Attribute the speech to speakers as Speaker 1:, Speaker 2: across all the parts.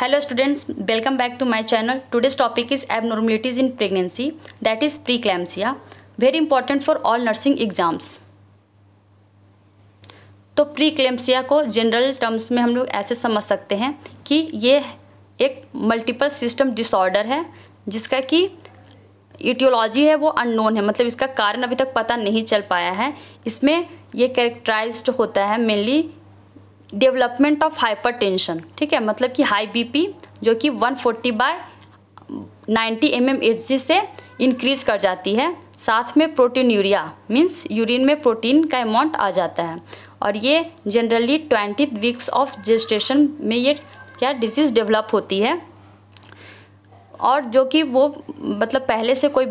Speaker 1: hello students welcome back to my channel today's topic is abnormalities in pregnancy that is pre eclampsia very important for all nursing exams तो pre eclampsia को general terms में हम लोग ऐसे समझ सकते हैं कि ये एक मल्टीपल सिस्टम डिसऑर्डर है जिसका कि इटियोलॉजी है वो अननोन है मतलब इसका कारण अभी तक पता नहीं चल पाया है इसमें ये कैरेक्टराइज होता है मेनली डेवलपमेंट ऑफ हाइपरटेंशन ठीक है मतलब कि हाई बीपी जो कि 140 forty by ninety m m H g से इंक्रीज कर जाती है साथ में प्रोटीन यूरिया मीन्स यूरिन में प्रोटीन का अमाउंट आ जाता है और ये generally twenty weeks of gestation में ये क्या डिजीज़ डेवलप होती है और जो कि वो मतलब पहले से कोई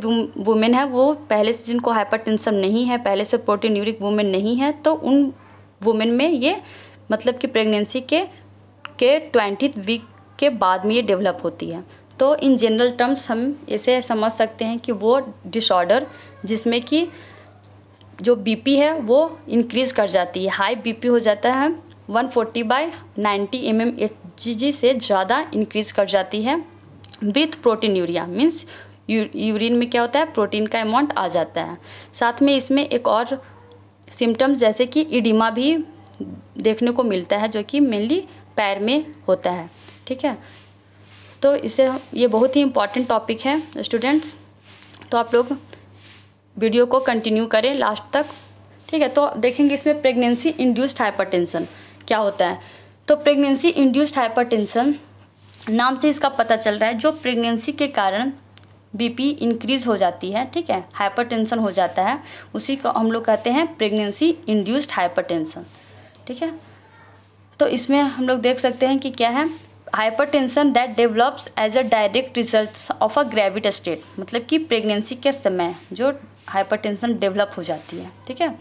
Speaker 1: वुमेन है वो पहले से जिनको हाइपरटेंशन नहीं है पहले से प्रोटीन यूरिक वुमेन नहीं है तो उन वुमेन में ये मतलब कि प्रेगनेंसी के के ट्वेंटी वीक के बाद में ये डेवलप होती है तो इन जनरल टर्म्स हम ऐसे समझ सकते हैं कि वो डिसऑर्डर जिसमें कि जो बीपी है वो इंक्रीज़ कर जाती है हाई बीपी हो जाता है 140 forty by ninety m m से ज़्यादा इंक्रीज़ कर जाती है with proteinuria means u, urine में क्या होता है प्रोटीन का अमाउंट आ जाता है साथ में इसमें एक और सिम्टम्स जैसे कि इडिमा भी देखने को मिलता है जो कि मेनली पैर में होता है ठीक है तो इसे ये बहुत ही इम्पॉर्टेंट टॉपिक है स्टूडेंट्स तो आप लोग वीडियो को कंटिन्यू करें लास्ट तक ठीक है तो देखेंगे इसमें प्रेगनेंसी इंड्यूस्ड हाइपरटेंशन क्या होता है तो प्रेगनेंसी इंड्यूस्ड हाइपरटेंशन नाम से इसका पता चल रहा है जो प्रेगनेंसी के कारण बीपी इंक्रीज हो जाती है ठीक है हाइपरटेंशन हो जाता है उसी को हम लोग कहते हैं प्रेगनेंसी इंड्यूस्ड हाइपरटेंशन ठीक है तो इसमें हम लोग देख सकते हैं कि क्या है hypertension that develops as a direct result of a gravid state मतलब कि प्रेगनेंसी के समय जो हाइपर टेंसन डेवलप हो जाती है ठीक है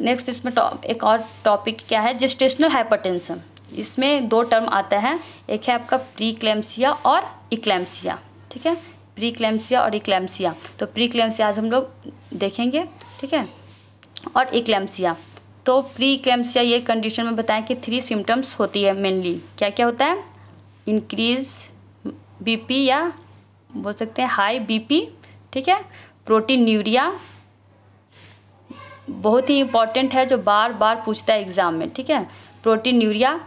Speaker 1: नेक्स्ट इसमें एक और टॉपिक क्या है जेस्टेशनल टेंसन इसमें दो टर्म आता है एक है आपका प्री क्लेम्सिया और इक्लेम्सिया ठीक है प्री क्लेम्सिया और इक्लेम्सिया तो प्री क्लेम्सिया आज हम लोग देखेंगे ठीक है और इक्लेम्सिया तो प्री क्लेम्स या ये कंडीशन में बताएं कि थ्री सिम्टम्स होती है मेनली क्या क्या होता है इंक्रीज बीपी या बोल सकते हैं हाई बीपी ठीक है प्रोटीन यूरिया बहुत ही इम्पॉर्टेंट है जो बार बार पूछता है एग्ज़ाम में ठीक है प्रोटीन यूरिया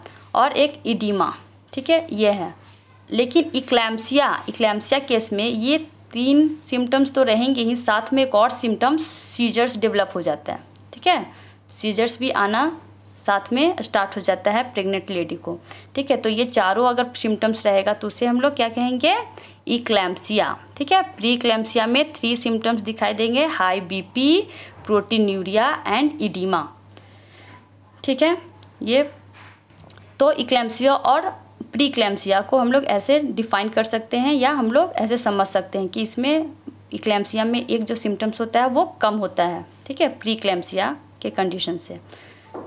Speaker 1: और एक इडीमा ठीक है ये है लेकिन इक्लैम्सिया इक्लैम्सिया केस में ये तीन सिम्टम्स तो रहेंगे ही साथ में एक और सिम्टम्स सीजर्स डेवलप हो जाता है ठीक है सीजर्स भी आना साथ में स्टार्ट हो जाता है प्रेग्नेंट लेडी को ठीक है तो ये चारों अगर सिम्टम्स रहेगा तो उसे हम लोग क्या कहेंगे इक्लैम्सिया ठीक है प्री क्लैम्सिया में थ्री सिम्टम्स दिखाई देंगे high BP proteinuria and oedema ठीक है ये तो इक्लैम्सिया और प्री क्लैम्सिया को हम लोग ऐसे डिफाइन कर सकते हैं या हम लोग ऐसे समझ सकते हैं कि इसमें इक्लैम्सिया में एक जो सिम्टम्स होता है वो कम होता है ठीक है प्री क्लैम्सिया के कंडीशन से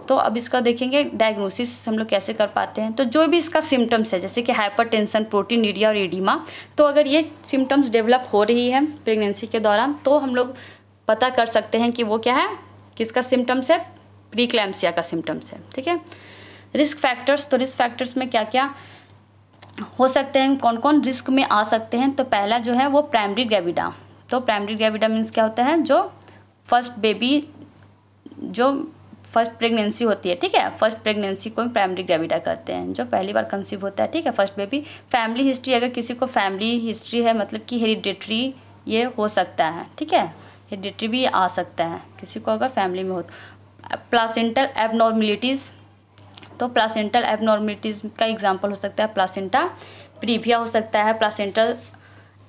Speaker 1: तो अब इसका देखेंगे डायग्नोसिस हम लोग कैसे कर पाते हैं तो जो भी इसका सिम्टम्स है जैसे कि हाइपरटेंशन प्रोटीन ईडिया और एडिमा तो अगर ये सिम्टम्स डेवलप हो रही है प्रेगनेंसी के दौरान तो हम लोग पता कर सकते हैं कि वो क्या है किसका सिम्टम्स है प्रीक्लैम्सिया का सिम्टम्स है ठीक है रिस्क फैक्टर्स तो रिस्क फैक्टर्स में क्या क्या हो सकते हैं कौन कौन रिस्क में आ सकते हैं तो पहला जो है वो प्राइमरी ग्रेविडा तो प्राइमरी ग्रेविडा मीन्स क्या होता है जो फर्स्ट बेबी जो फर्स्ट प्रेगनेंसी होती है ठीक है फर्स्ट प्रेगनेंसी को प्राइमरी ग्रेविडा कहते हैं जो पहली बार कंसीव होता है ठीक है फर्स्ट बेबी फैमिली हिस्ट्री अगर किसी को फैमिली हिस्ट्री है मतलब कि हेरिडेटरी ये हो सकता है ठीक है हेरिडेटरी भी आ सकता है किसी को अगर फैमिली में हो प्लासेंटल एबनॉर्मिलिटीज़ तो प्लासेंटल एबनॉर्मिलिटीज़ का एग्जाम्पल हो सकता है प्लासेंटा प्रीभिया हो सकता है प्लासेंटल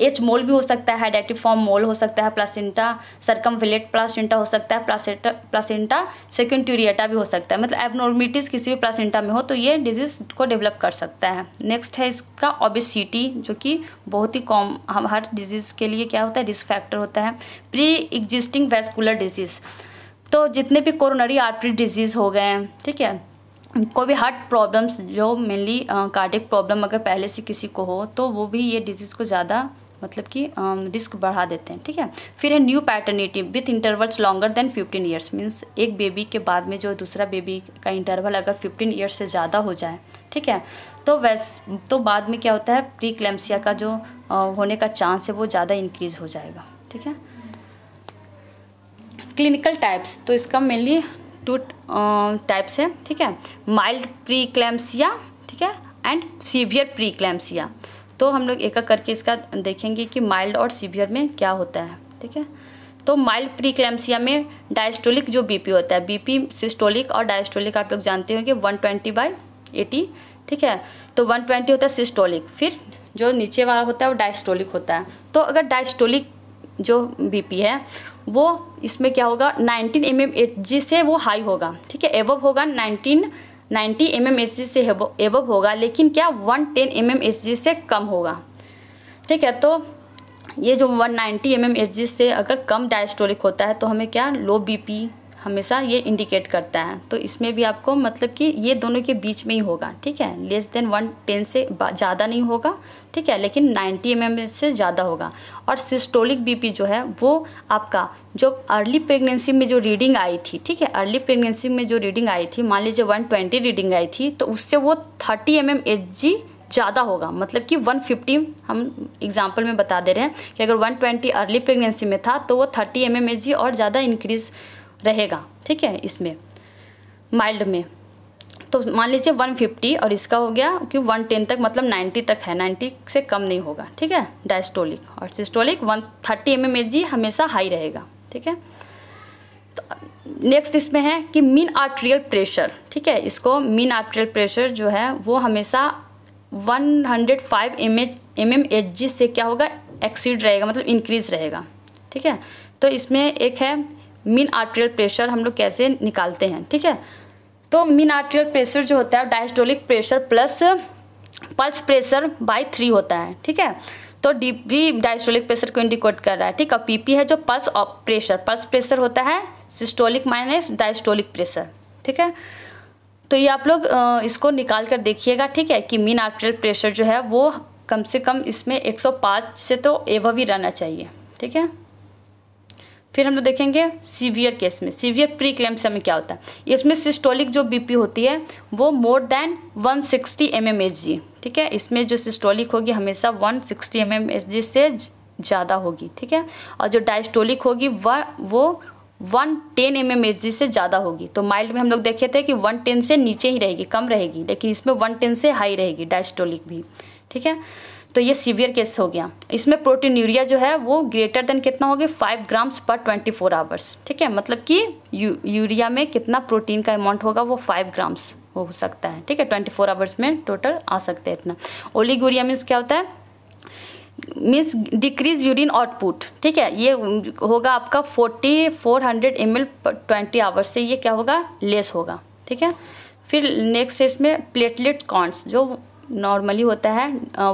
Speaker 1: एच मोल भी हो सकता है हाइडेटिव फॉर्म मोल हो सकता है प्लासेंटा सरकम विलेट प्लासेंटा हो सकता है प्लासेंटा प्लासेंटा सेकेंटूरियटा भी हो सकता है मतलब एबनॉर्मिटीज़ किसी भी प्लासेंटा में हो तो ये डिजीज़ को डेवलप कर सकता है नेक्स्ट है इसका ओबेसिटी जो कि बहुत ही कॉम हम हर डिजीज़ के लिए क्या होता है रिस्क फैक्टर होता है प्री एग्जिस्टिंग वेस्कुलर डिजीज़ तो जितने भी कोरोनरी आर्टरी डिजीज़ हो गए हैं ठीक है कोई भी हार्ट प्रॉब्लम्स जो मेनली कार्डिक प्रॉब्लम अगर पहले से किसी को हो तो वो भी ये डिजीज़ को ज़्यादा मतलब कि रिस्क बढ़ा देते हैं ठीक है फिर है new paternity with intervals longer than 15 years means एक बेबी के बाद में जो दूसरा बेबी का इंटरवल अगर 15 ईयर्स से ज़्यादा हो जाए ठीक है तो वैस तो बाद में क्या होता है प्री क्लेम्सिया का जो होने का चांस है वो ज़्यादा इंक्रीज़ हो जाएगा ठीक है क्लिनिकल टाइप्स तो इसका मेनली टू टाइप्स है ठीक है माइल्ड प्री क्लेम्सिया ठीक है एंड सीवियर प्री क्लेम्सिया तो हम लोग एक एक करके इसका देखेंगे कि माइल्ड और सीवियर में क्या होता है ठीक है तो माइल्ड प्रीक्लेम्सिया में डायस्टोलिक जो बीपी होता है बीपी सिस्टोलिक और डायस्टोलिक आप लोग जानते होंगे 120 ट्वेंटी बाई एटी ठीक है तो 120 होता है सिस्टोलिक फिर जो नीचे वाला होता है वो डायस्टोलिक होता है तो अगर डायस्टोलिक जो बीपी है वो इसमें क्या होगा 19 एम एम एच जी से वो हाई होगा ठीक है एवब होगा 19 90 एम एम से एबव होगा लेकिन क्या 110 एम एम से कम होगा ठीक है तो ये जो 190 एम एम से अगर कम डायस्टोलिक होता है तो हमें क्या लो बीपी हमेशा ये इंडिकेट करता है तो इसमें भी आपको मतलब कि ये दोनों के बीच में ही होगा ठीक है लेस देन वन टेन से ज़्यादा नहीं होगा ठीक है लेकिन नाइन्टी एम से ज़्यादा होगा और सिस्टोलिक बीपी जो है वो आपका जो अर्ली प्रेगनेंसी में जो रीडिंग आई थी ठीक है अर्ली प्रेगनेंसी में जो रीडिंग आई थी मान लीजिए ट्वेंटी रीडिंग आई थी तो उससे वो थर्टी एम एम ज़्यादा होगा मतलब कि 150 हम एग्जाम्पल में बता दे रहे हैं कि अगर 120 अर्ली प्रेगनेंसी में था तो वो 30 एम एम और ज़्यादा इंक्रीज़ रहेगा ठीक है इसमें माइल्ड में तो मान लीजिए 150 और इसका हो गया कि 110 तक मतलब 90 तक है 90 से कम नहीं होगा ठीक है डायस्टोलिक और सिस्टोलिक 130 एम एम जी हमेशा हाई रहेगा ठीक है तो नेक्स्ट इसमें है कि मीन आर्ट्रियल प्रेशर ठीक है इसको मीन आर्ट्रियल प्रेशर जो है वो हमेशा 105 हंड्रेड फाइव से क्या होगा एक्सीड रहेगा मतलब इंक्रीज रहेगा ठीक है तो इसमें एक है मीन आर्ट्रियल प्रेशर हम लोग कैसे निकालते हैं ठीक है तो मीन आर्ट्रियल प्रेशर जो होता है diastolic pressure plus pulse pressure by three होता है ठीक है तो डी भी डायस्टोलिक प्रेशर को इंडिकेट कर रहा है ठीक है पीपी है जो पल्स प्रेशर पल्स प्रेशर होता है सिस्टोलिक माइनस डायस्टोलिक प्रेशर ठीक है तो ये आप लोग इसको निकाल कर देखिएगा ठीक है कि मीन आर्ट्रियल प्रेशर जो है वो कम से कम इसमें 105 से तो एवं ही रहना चाहिए ठीक है फिर हम लोग देखेंगे सीवियर केस में सीवियर प्री क्लेम्सा में क्या होता है इसमें सिस्टोलिक जो बीपी होती है वो मोर देन 160 सिक्सटी एम ठीक है इसमें जो सिस्टोलिक होगी हमेशा 160 सिक्सटी एम से ज़्यादा होगी ठीक है और जो डायस्टोलिक होगी वह वो one ten m m H g से ज़्यादा होगी तो माइल्ड में हम लोग देखे थे कि वन टेन से नीचे ही रहेगी कम रहेगी लेकिन इसमें वन टेन से हाई रहेगी डायस्टोलिक भी ठीक है तो ये सीवियर केस हो गया इसमें प्रोटीन यूरिया जो है वो ग्रेटर देन कितना हो गया five grams per twenty four hours ठीक है मतलब कि यू, यूरिया में कितना प्रोटीन का अमाउंट होगा वो फाइव ग्राम्स हो सकता है ठीक है ट्वेंटी फोर आवर्स में टोटल आ सकते हैं इतना ओलीगोरिया मीन्स क्या होता है मीन्स डिक्रीज यूरिन आउटपुट ठीक है ये होगा आपका forty four hundred m l twenty hours से ये क्या होगा लेस होगा ठीक है फिर नेक्स्ट है इसमें प्लेटलेट कॉन्ट्स जो नॉर्मली होता है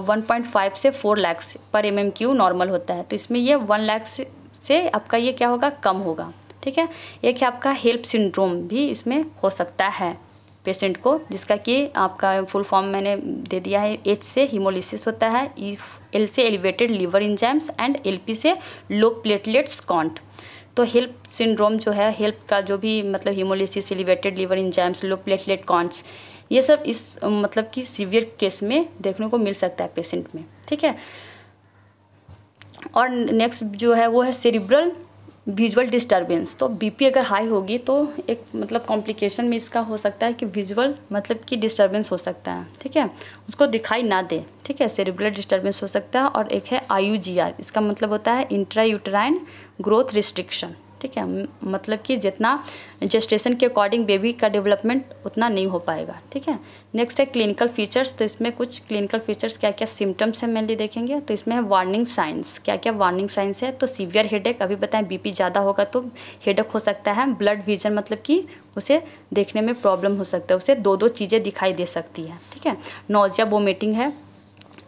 Speaker 1: वन पॉइंट फाइव से four lakhs per m M Q normal होता है तो इसमें ये वन लैक्स से आपका ये क्या होगा कम होगा ठीक है एक है आपका हेल्प सिंड्रोम भी इसमें हो सकता है पेशेंट को जिसका कि आपका फुल फॉर्म मैंने दे दिया है एच से हीमोलिसिस होता है एल e से elevated liver enzymes and L P से लो प्लेटलेट्स कॉन्ट तो हेल्प सिंड्रोम जो है हेल्प का जो भी मतलब haemolysis elevated liver enzymes low platelet counts ये सब इस मतलब कि सीवियर केस में देखने को मिल सकता है पेशेंट में ठीक है और नेक्स्ट जो है वो है सेरिब्रल विजुअल डिस्टर्बेंस तो बीपी अगर हाई होगी तो एक मतलब कॉम्प्लिकेशन में इसका हो सकता है कि विजुअल मतलब कि डिस्टर्बेंस हो सकता है ठीक है उसको दिखाई ना दे ठीक है सेरिब्रल डिस्टर्बेंस हो सकता है और एक है आई इसका मतलब होता है इंट्रा यूटराइन ग्रोथ रिस्ट्रिक्शन ठीक है मतलब कि जितना जेस्टेशन के अकॉर्डिंग बेबी का डेवलपमेंट उतना नहीं हो पाएगा ठीक है नेक्स्ट है क्लिनिकल फीचर्स तो इसमें कुछ क्लिनिकल फीचर्स क्या क्या सिम्टम्स हैं मेनली देखेंगे तो इसमें है वार्निंग साइंस क्या क्या वार्निंग साइंस है तो सीवियर हेडेक अभी बताएं बीपी ज़्यादा होगा तो हेडेक हो सकता है ब्लड विजन मतलब कि उसे देखने में प्रॉब्लम हो सकता है उसे दो दो चीज़ें दिखाई दे सकती है ठीक है नोजिया वोमिटिंग है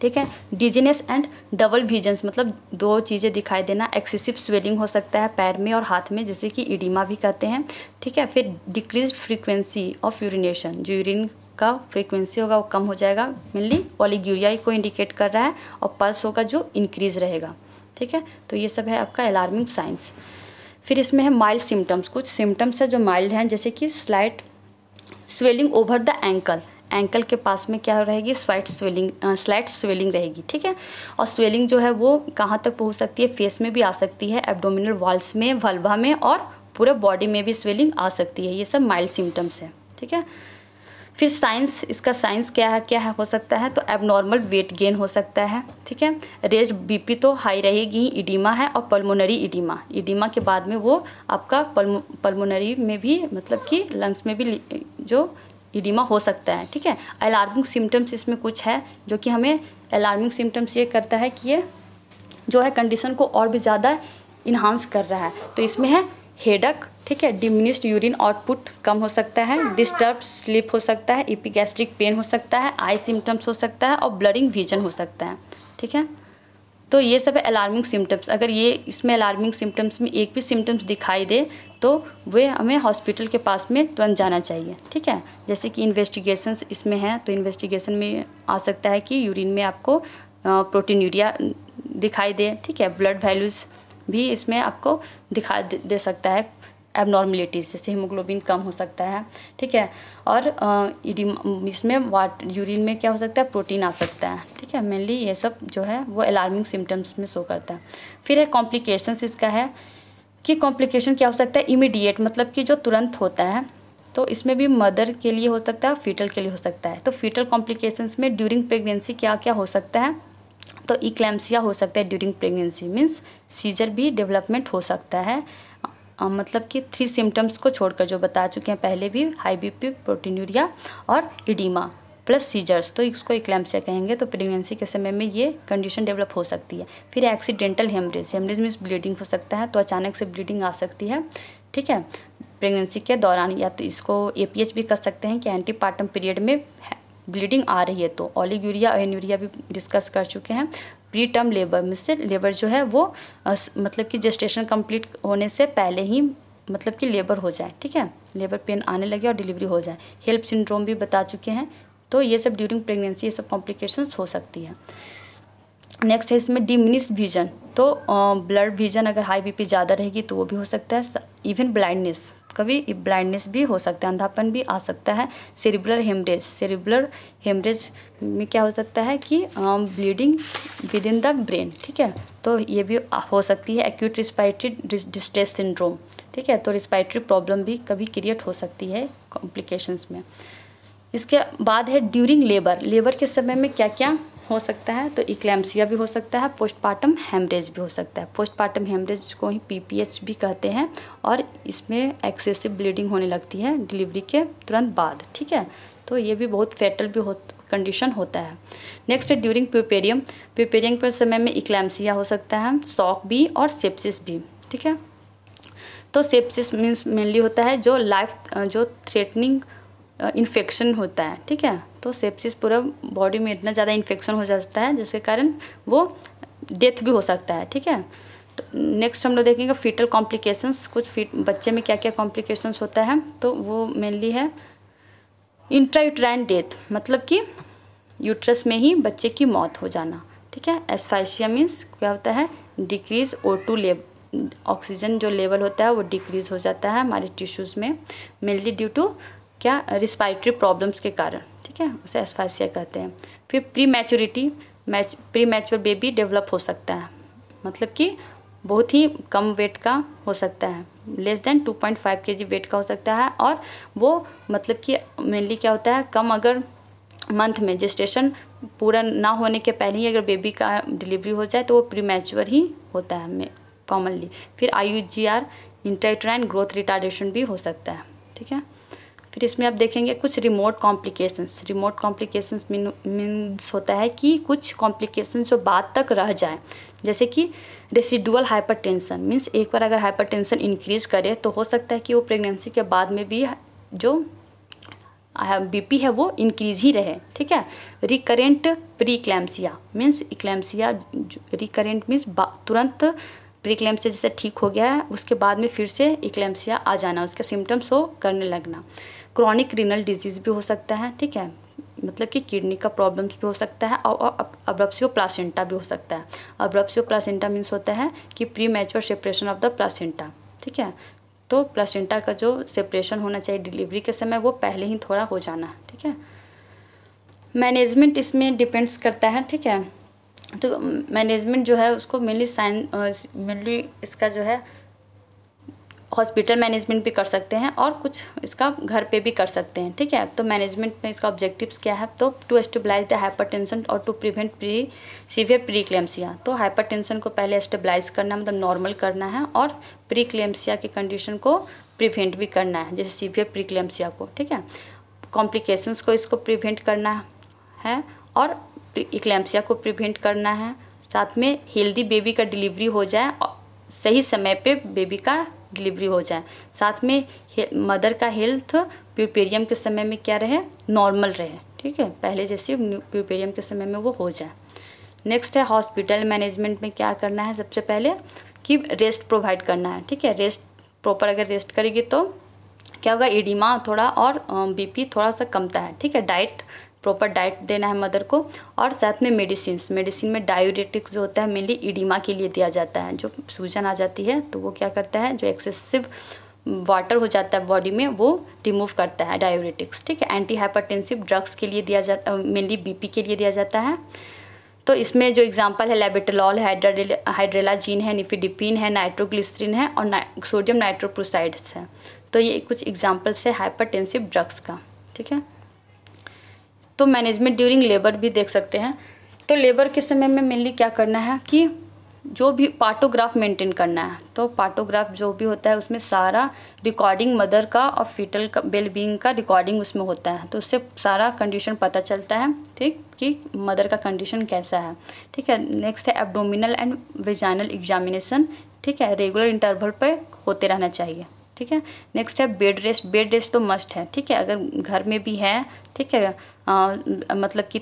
Speaker 1: ठीक है डिजीनेस एंड डबल विजन्स मतलब दो चीज़ें दिखाई देना एक्सेसिव स्वेलिंग हो सकता है पैर में और हाथ में जैसे कि इडिमा भी कहते हैं ठीक है फिर डिक्रीज फ्रीक्वेंसी ऑफ यूरिनेशन जो यूरिन का फ्रीक्वेंसी होगा वो कम हो जाएगा मेनली ओलिग्यूरिया को इंडिकेट कर रहा है और पल्स होगा जो इंक्रीज रहेगा ठीक है तो ये सब है आपका अलार्मिंग साइंस फिर इसमें है माइल्ड सिम्टम्स कुछ सिम्टम्स है जो माइल्ड हैं जैसे कि slight swelling over the ankle ankle के पास में क्या रहेगी स्वाइट स्वेलिंग स्लाइट स्वेलिंग रहेगी ठीक है और स्वेलिंग जो है वो कहाँ तक पहुँच सकती है फेस में भी आ सकती है एब्डोमिनल वॉल्स में वल्भा में और पूरे बॉडी में भी स्वेलिंग आ सकती है ये सब माइल्ड सिम्टम्स हैं ठीक है फिर साइंस इसका साइंस क्या है क्या है हो सकता है तो एबनॉर्मल वेट गेन हो सकता है ठीक है रेस्ट बीपी तो हाई रहेगी ही इडीमा है और पल्मोनरी इडीमा इडीमा के बाद में वो आपका पल्मोनरी में भी मतलब कि लंग्स में भी जो इडिमा हो सकता है ठीक है अलार्मिंग सिम्टम्स इसमें कुछ है जो कि हमें अलार्मिंग सिम्टम्स ये करता है कि ये जो है कंडीशन को और भी ज़्यादा इन्हांस कर रहा है तो इसमें है हेडक ठीक है डिमिनिस्ड यूरिन आउटपुट कम हो सकता है डिस्टर्ब स्लीप हो सकता है इपिगैस्ट्रिक पेन हो सकता है आई सिम्टम्स हो सकता है और ब्लडिंग विजन हो सकता है ठीक है तो ये सब अलार्मिंग सिम्टम्स अगर ये इसमें अलार्मिंग सिम्टम्स में एक भी सिम्टम्स दिखाई दे तो वे हमें हॉस्पिटल के पास में तुरंत जाना चाहिए ठीक है जैसे कि इन्वेस्टिगेशंस इसमें हैं तो इन्वेस्टिगेशन में आ सकता है कि यूरिन में आपको प्रोटीन यूरिया दिखाई दे ठीक है ब्लड वैल्यूज़ भी इसमें आपको दिखा दे सकता है एबनॉर्मिलिटीज जैसे हीमोग्लोबिन कम हो सकता है ठीक है और इसमें वाट यूरिन में क्या हो सकता है प्रोटीन आ सकता है ठीक है मेनली ये सब जो है वो अलार्मिंग सिम्टम्स में शो करता है फिर है कॉम्प्लिकेशंस इसका है कि कॉम्प्लिकेशन क्या हो सकता है इमीडिएट मतलब कि जो तुरंत होता है तो इसमें भी मदर के लिए हो सकता है फीटल के लिए हो सकता है तो फीटल कॉम्प्लिकेशंस में ड्यूरिंग प्रेगनेंसी क्या क्या हो सकता है तो इक्लेम्सिया हो सकता है ड्यूरिंग प्रेगनेंसी मीन्स सीजर भी डेवलपमेंट हो सकता है आ, मतलब कि थ्री सिम्टम्स को छोड़कर जो बता चुके हैं पहले भी हाई बी पी और इडीमा प्लस सीजर्स तो इसको इक्लैम्सिया कहेंगे तो प्रेगनेंसी के समय में ये कंडीशन डेवलप हो सकती है फिर accidental haemorrhage haemorrhage means bleeding हो सकता है तो अचानक से ब्लीडिंग आ सकती है ठीक है प्रेगनेंसी के दौरान या तो इसको ए भी कर सकते हैं कि एंटी पीरियड में ब्लीडिंग आ रही है तो ऑलिग्यूरिया और एन्यूरिया भी डिस्कस कर चुके हैं प्री टर्म लेबर में से लेबर जो है वो मतलब कि जेस्टेशन कंप्लीट होने से पहले ही मतलब कि लेबर हो जाए ठीक है लेबर पेन आने लगे और डिलीवरी हो जाए हेल्प सिंड्रोम भी बता चुके हैं तो ये सब ड्यूरिंग प्रेगनेंसी ये सब कॉम्प्लिकेशंस हो सकती है नेक्स्ट है इसमें डिमिनिस विजन तो ब्लड विजन अगर हाई बीपी ज़्यादा रहेगी तो वो भी हो सकता है इवन ब्लाइंडनेस कभी ब्लाइंडनेस भी हो सकता है अंधापन भी आ सकता है सेरिबुलर हेमरेज सेरिबुलर हेमरेज में क्या हो सकता है कि bleeding within the brain ठीक है तो ये भी हो सकती है एक्यूट रिस्पायरेटरी डिस्ट्रेस सिंड्रोम ठीक है तो रिस्पायरेटरी प्रॉब्लम भी कभी क्रिएट हो सकती है कॉम्प्लिकेशंस में इसके बाद है ड्यूरिंग लेबर लेबर के समय में क्या क्या हो सकता है तो इक्लेम्सिया भी हो सकता है पोस्टपार्टम हेमरेज भी हो सकता है पोस्टपार्टम हेमरेज को ही पीपीएच भी कहते हैं और इसमें एक्सेसिव ब्लीडिंग होने लगती है डिलीवरी के तुरंत बाद ठीक है तो ये भी बहुत फेटल भी हो कंडीशन होता है नेक्स्ट है ड्यूरिंग प्यूपेरियम प्यूपेरियम के समय में इक्लेम्सिया हो सकता है शॉक भी और सेप्सिस भी ठीक है तो सेप्सिस मीन्स मेनली होता है जो लाइफ जो थ्रेटनिंग इन्फेक्शन होता है ठीक है तो सेप्सिस पूरा बॉडी में इतना ज़्यादा इन्फेक्शन हो जाता है जिसके कारण वो डेथ भी हो सकता है ठीक है तो नेक्स्ट हम लोग देखेंगे फीटल कॉम्प्लिकेशंस कुछ फीट बच्चे में क्या क्या कॉम्प्लिकेशंस होता है तो वो मेनली है इंट्रायूट्राइन डेथ मतलब कि यूट्रस में ही बच्चे की मौत हो जाना ठीक है एस्फाइशिया मीन्स क्या होता है डिक्रीज ओ टू ऑक्सीजन जो लेवल होता है वो डिक्रीज हो जाता है हमारे टिश्यूज़ में मेनली ड्यू टू क्या रिस्पायरेटरी प्रॉब्लम्स के कारण ठीक है उसे एसफासिया कहते हैं फिर prematurity match premature baby develop हो सकता है मतलब कि बहुत ही कम वेट का हो सकता है लेस देन 2.5 पॉइंट वेट का हो सकता है और वो मतलब कि मेनली क्या होता है कम अगर मंथ में जेस्टेशन पूरा ना होने के पहले ही अगर बेबी का डिलीवरी हो जाए तो वो प्री मैच्योर ही होता है कॉमनली फिर I U G R intrauterine growth retardation भी हो सकता है ठीक है फिर इसमें आप देखेंगे कुछ remote complications remote complications means होता है कि कुछ कॉम्प्लिकेशन जो बाद तक रह जाए जैसे कि रेसिडुअल हाइपरटेंशन मीन्स एक बार अगर हाइपरटेंशन इंक्रीज करे तो हो सकता है कि वो प्रेगनेंसी के बाद में भी जो बीपी है वो इंक्रीज ही रहे ठीक है recurrent pre eclampsia means eclampsia recurrent means तुरंत प्रीक्लेम्सिया जैसे ठीक हो गया है उसके बाद में फिर से इक्लेम्सिया आ जाना उसके सिम्टम्स हो करने लगना क्रॉनिक रिनल डिजीज़ भी हो सकता है ठीक है मतलब कि किडनी का प्रॉब्लम्स भी हो सकता है और अब्रप्सियो प्लासेंटा भी हो सकता है अब्रप्सियो प्लासेंटा मीन्स होता है कि premature separation of the placenta ठीक है तो प्लासेंटा का जो सेपरेशन होना चाहिए डिलीवरी के समय वो पहले ही थोड़ा हो जाना ठीक है मैनेजमेंट इसमें डिपेंड्स करता है ठीक है तो मैनेजमेंट जो है उसको मेनली साइन मेनली इसका जो है हॉस्पिटल मैनेजमेंट भी कर सकते हैं और कुछ इसका घर पे भी कर सकते हैं ठीक है तो मैनेजमेंट में इसका ऑब्जेक्टिव्स क्या है तो टू स्टेबलाइज द हाइपरटेंशन और to prevent pre severe pre eclampsia तो हाइपरटेंशन को पहले स्टेबलाइज करना मतलब नॉर्मल करना है और प्री क्लेम्सिया की कंडीशन को प्रिवेंट भी करना है जैसे सीवियर प्री क्लेम्सिया को ठीक है कॉम्प्लिकेशंस को इसको प्रिवेंट करना है और इक्लैम्सिया को प्रिवेंट करना है साथ में हेल्दी बेबी का डिलीवरी हो जाए और सही समय पे बेबी का डिलीवरी हो जाए साथ में मदर का हेल्थ प्यूपेरियम के समय में क्या रहे नॉर्मल रहे ठीक है पहले जैसे प्यूपेरियम के समय में वो हो जाए नेक्स्ट है हॉस्पिटल मैनेजमेंट में क्या करना है सबसे पहले कि रेस्ट प्रोवाइड करना है ठीक है रेस्ट प्रॉपर अगर रेस्ट करेगी तो क्या होगा एडिमा थोड़ा और बीपी थोड़ा सा कमता है ठीक है डाइट प्रॉपर डाइट देना है मदर को और साथ में मेडिसिन मेडिसिन में डायोरेटिक्स जो होता है मेनली इडिमा के लिए दिया जाता है जो सूजन आ जाती है तो वो क्या करता है जो एक्सेसिव वाटर हो जाता है बॉडी में वो रिमूव करता है डायोरेटिक्स ठीक है एंटी हाइपरटेंसिव ड्रग्स के लिए दिया जाता मेनली बीपी के लिए दिया जाता है तो इसमें जो एग्जांपल है लेबेटलॉल हाइड्रेलाजीन है निफिडिपिन है नाइट्रोग्लिसरीन है और सोडियम नाइट्रोप्रोसाइड्स है तो ये कुछ एग्जाम्पल्स है हाइपरटेंसिव ड्रग्स का ठीक है तो मैनेजमेंट ड्यूरिंग लेबर भी देख सकते हैं तो लेबर के समय में मेनली क्या करना है कि जो भी पार्टोग्राफ मेंटेन करना है तो पार्टोग्राफ जो भी होता है उसमें सारा रिकॉर्डिंग मदर का और फीटल का वेलबींग का रिकॉर्डिंग उसमें होता है तो उससे सारा कंडीशन पता चलता है ठीक कि मदर का कंडीशन कैसा है ठीक है नेक्स्ट है एब्डोमिनल एंड वेजाइनल एग्जामिनेशन ठीक है रेगुलर इंटरवल पर होते रहना चाहिए ठीक है नेक्स्ट है बेड रेस्ट बेड रेस्ट तो मस्ट है ठीक है अगर घर में भी है ठीक है आ, मतलब कि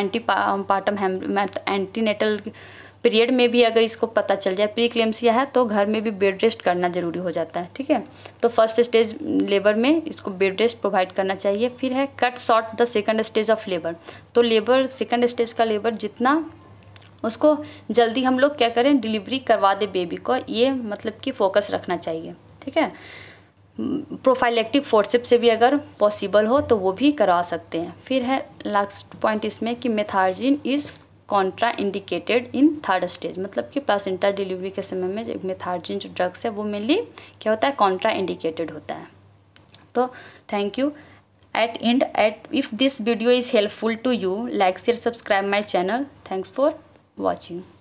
Speaker 1: एंटी पार्टम एंटीनेटल पीरियड में भी अगर इसको पता चल जाए प्री क्लेम्सिया है तो घर में भी बेड रेस्ट करना जरूरी हो जाता है ठीक है तो फर्स्ट स्टेज लेबर में इसको बेड रेस्ट प्रोवाइड करना चाहिए फिर है cut short the second stage of labour तो लेबर सेकंड स्टेज का लेबर जितना उसको जल्दी हम लोग क्या करें डिलीवरी करवा दें बेबी को ये मतलब कि फोकस रखना चाहिए ठीक है प्रोफाइलेक्टिक फोर्सिप से भी अगर पॉसिबल हो तो वो भी करवा सकते हैं फिर है लास्ट पॉइंट इसमें कि methergine is contra indicated in third stage मतलब कि प्लासेंटा डिलीवरी के समय में मेथार्जिन जो ड्रग्स है वो मेनली क्या होता है कॉन्ट्रा इंडिकेटेड होता है तो thank you at end at if this video is helpful to you like share subscribe my channel thanks for watching